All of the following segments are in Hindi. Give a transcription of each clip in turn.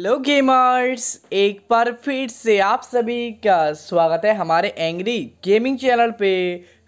हेलो गेमर्स एक बार फिर से आप सभी का स्वागत है हमारे एंग्री गेमिंग चैनल पे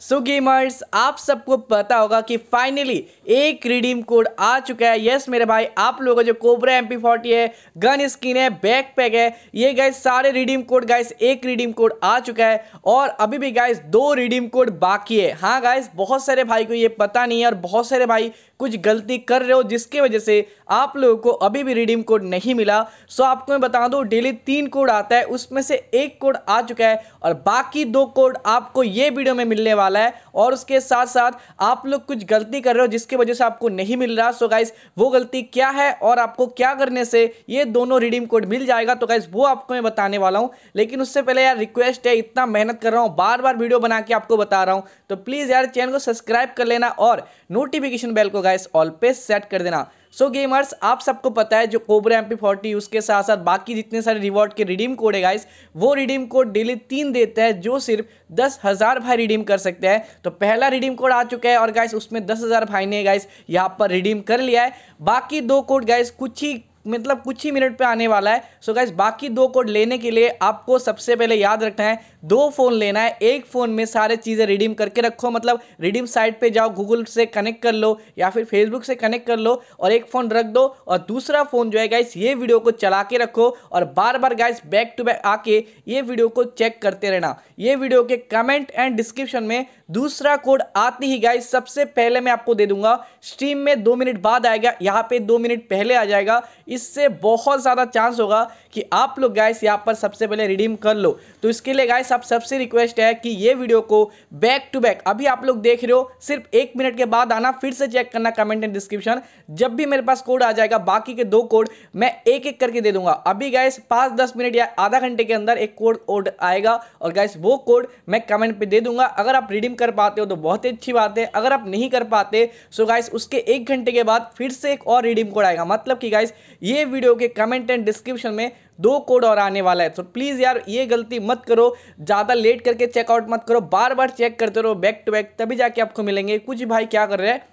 सो गेमर्स आप सबको पता होगा कि फाइनली एक रिडीम कोड आ चुका है यस मेरे भाई आप लोगों जो कोबरा एम फोर्टी है गन स्किन है बैक पैक है ये गाइस सारे रिडीम कोड गाइस एक रिडीम कोड आ चुका है और अभी भी गाइस दो रिडीम कोड बाकी है हाँ गाइस बहुत सारे भाई को ये पता नहीं है और बहुत सारे भाई कुछ गलती कर रहे हो जिसकी वजह से आप लोगों को अभी भी रिडीम कोड नहीं मिला सो आपको मैं बता दूँ डेली तीन कोड आता है उसमें से एक कोड आ चुका है और बाकी दो कोड आपको ये वीडियो में मिलने वाला वाला है और उसके साथ साथ आप लोग कुछ गलती कर रहे हो जिसकी वजह से आपको नहीं मिल रहा सो गाइज वो गलती क्या है और आपको क्या करने से ये दोनों रिडीम कोड मिल जाएगा तो गाइज वो आपको मैं बताने वाला हूँ लेकिन उससे पहले यार रिक्वेस्ट है इतना मेहनत कर रहा हूँ बार बार वीडियो बना के आपको बता रहा हूँ तो प्लीज़ यार चैनल को सब्सक्राइब कर लेना और नोटिफिकेशन बेल को गाइस ऑल पे सेट कर देना सो so, गेमर्स आप सबको पता है जो कोबरा एम पी उसके साथ साथ बाकी जितने सारे रिवॉर्ड के रिडीम कोड है गाइस वो रिडीम कोड डेली तीन देते हैं जो सिर्फ दस हज़ार भाई रिडीम कर सकते हैं तो पहला रिडीम कोड आ चुका है और गाइस उसमें दस हज़ार भाई ने गाइस यहाँ पर रिडीम कर लिया है बाकी दो कोड गाइस कुछ ही मतलब कुछ ही मिनट पे आने वाला है सो गाइज बाकी दो कोड लेने के लिए आपको सबसे पहले याद रखना है दो फ़ोन लेना है एक फ़ोन में सारे चीज़ें रिडीम करके रखो मतलब रिडीम साइट पे जाओ गूगल से कनेक्ट कर लो या फिर फेसबुक से कनेक्ट कर लो और एक फ़ोन रख दो और दूसरा फ़ोन जो है गाइस ये वीडियो को चला के रखो और बार बार गाइस बैक टू बैक आके ये वीडियो को चेक करते रहना ये वीडियो के कमेंट एंड डिस्क्रिप्शन में दूसरा कोड आती ही गाइस सबसे पहले मैं आपको दे दूंगा स्ट्रीम में दो मिनट बाद आएगा यहाँ पे दो मिनट पहले आ जाएगा इससे बहुत ज़्यादा चांस होगा कि आप लोग गाइस यहाँ पर सबसे पहले रिडीम कर लो तो इसके लिए गाइस आप सबसे रिक्वेस्ट है कि ये वीडियो को बैक टू बैक अभी आप लोग देख रहे हो सिर्फ एक मिनट के बाद आना फिर से चेक करना कमेंट एंड डिस्क्रिप्शन जब भी मेरे पास कोड आ जाएगा बाकी के दो कोड मैं एक एक करके दे दूंगा अभी गाइस पाँच दस मिनट या आधा घंटे के अंदर एक कोड ओड आएगा और गाइस वो कोड मैं कमेंट पर दे दूंगा अगर आप रिडीम कर पाते हो तो बहुत ही अच्छी बात है अगर आप नहीं कर पाते सो गाइस उसके एक घंटे के बाद फिर से एक और रिडीम कोड आएगा मतलब कि गाइस ये वीडियो के कमेंट एंड डिस्क्रिप्शन में दो कोड और आने वाला है तो प्लीज़ यार ये गलती मत करो ज़्यादा लेट करके चेकआउट मत करो बार बार चेक करते रहो बैक टू बैक तभी जाके आपको मिलेंगे कुछ भाई क्या कर रहे हैं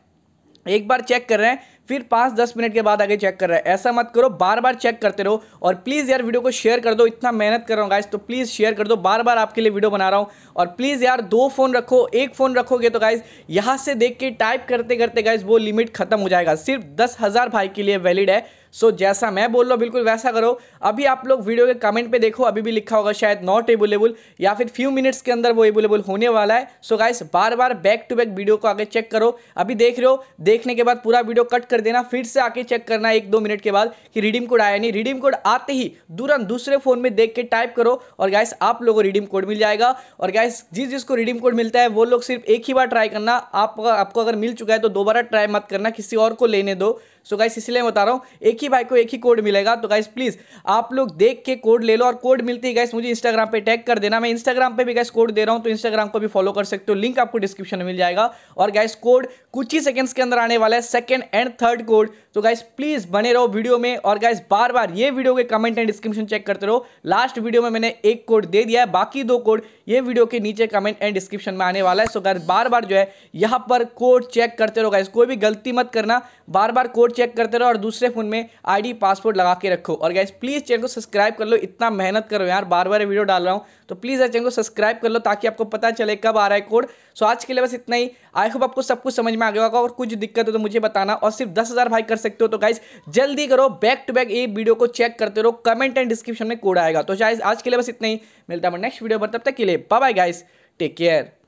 एक बार चेक कर रहे हैं फिर पाँच दस मिनट के बाद आगे चेक कर रहे हैं ऐसा मत करो बार बार चेक करते रहो और प्लीज़ यार वीडियो को शेयर कर दो इतना मेहनत कर रहा हूँ गाइस तो प्लीज़ शेयर कर दो बार बार आपके लिए वीडियो बना रहा हूँ और प्लीज़ यार दो फ़ोन रखो एक फ़ोन रखोगे तो गाइस यहाँ से देख के टाइप करते करते गाइस वो लिमिट खत्म हो जाएगा सिर्फ दस हज़ार भाई के लिए वैलिड है सो so, जैसा मैं बोल रहा हूँ बिल्कुल वैसा करो अभी आप लोग वीडियो के कमेंट पे देखो अभी भी लिखा होगा शायद नॉट एवेलेबल या फिर फ्यू मिनट्स के अंदर वो एवेलेबल होने वाला है सो so, गाइस बार बार बैक टू बैक वीडियो को आगे चेक करो अभी देख रहे हो देखने के बाद पूरा वीडियो कट कर देना फिर से आके चेक करना एक दो मिनट के बाद कि रिडीम कोड आया नहीं रिडीम कोड आते ही तुरंत दूसरे फोन में देख के टाइप करो और गाइस आप लोगों को रिडीम कोड मिल जाएगा और गाइस जिस जिसको रिडीम कोड मिलता है वो लोग सिर्फ एक ही बार ट्राई करना आप, आपको अगर मिल चुका है तो दोबारा ट्राई मत करना किसी और को लेने दो सो गाइस इसलिए मैं बता रहा हूँ एक ही बाइक को एक ही कोड मिलेगा तो गाइस प्लीज़ आप लोग देख के कोड ले लो और कोड मिलती है गाइस मुझे इंस्टाग्राम पे टैग कर देना मैं इंस्टाग्राम पे भी गाइस कोड दे रहा हूँ तो इंस्टाग्राम को भी फॉलो कर सकते हो लिंक आपको डिस्क्रिप्शन में मिल जाएगा और गाइस कोड कुछ ही सेकंड्स के अंदर आने वाला है सेकंड एंड थर्ड कोड तो गाइस प्लीज़ बने रहो वीडियो में और गाइस बार बार ये वीडियो के कमेंट एंड डिस्क्रिप्शन चेक करते रहो लास्ट वीडियो में मैंने एक कोड दे दिया है बाकी दो कोड ये वीडियो के नीचे कमेंट एंड डिस्क्रिप्शन में आने वाला है सो गाइस बार बार जो है यहाँ पर कोड चेक करते रहो गाइस कोई भी गलती मत करना बार बार कोड पासपोर्ट चेक करते रहो और दूसरे फोन में आईडी पासपोर्ट लगा के रखो और गैस प्लीज़ चैनल को सब्सक्राइब कर लो इतना मेहनत करो यार बार बार वीडियो डाल रहा हूँ तो प्लीज़ यार चैनल को सब्सक्राइब कर लो ताकि आपको पता चले कब आ रहा है कोड सो आज के लिए बस इतना ही आई होप आपको सब कुछ समझ में आ गया होगा और कुछ दिक्कत हो तो मुझे बताना और सिर्फ दस भाई कर सकते हो तो गाइज जल्दी करो बैक टू बैक ये वीडियो को चेक करते रहो कमेंट एंड डिस्क्रिप्शन में कोड आएगा तो चाहे आज के लिए बस इतना ही मिलता है नेक्स्ट वीडियो पर तब तक के लिए बाय गाइज टेक केयर